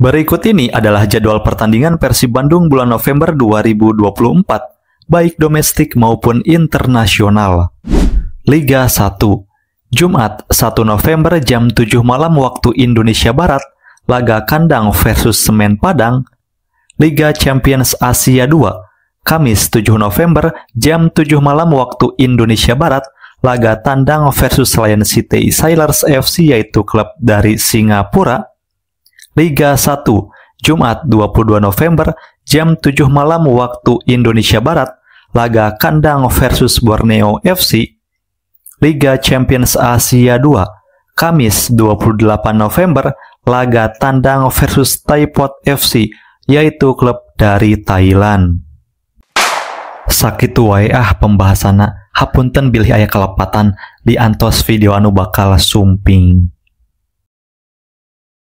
Berikut ini adalah jadwal pertandingan Persib Bandung bulan November 2024, baik domestik maupun internasional. Liga 1 Jumat 1 November jam 7 malam waktu Indonesia Barat, laga kandang versus Semen Padang, Liga Champions Asia 2, Kamis 7 November jam 7 malam waktu Indonesia Barat, laga tandang versus Lion City Sailors FC yaitu klub dari Singapura, Liga 1 Jumat 22 November jam 7 malam waktu Indonesia Barat laga kandang versus Borneo FC Liga Champions Asia 2 Kamis 28 November laga tandang versus Taipot FC yaitu klub dari Thailand. Sakit wae ah pembahasan hapunten bilih ayah kelepatan di antos video anu bakal sumping.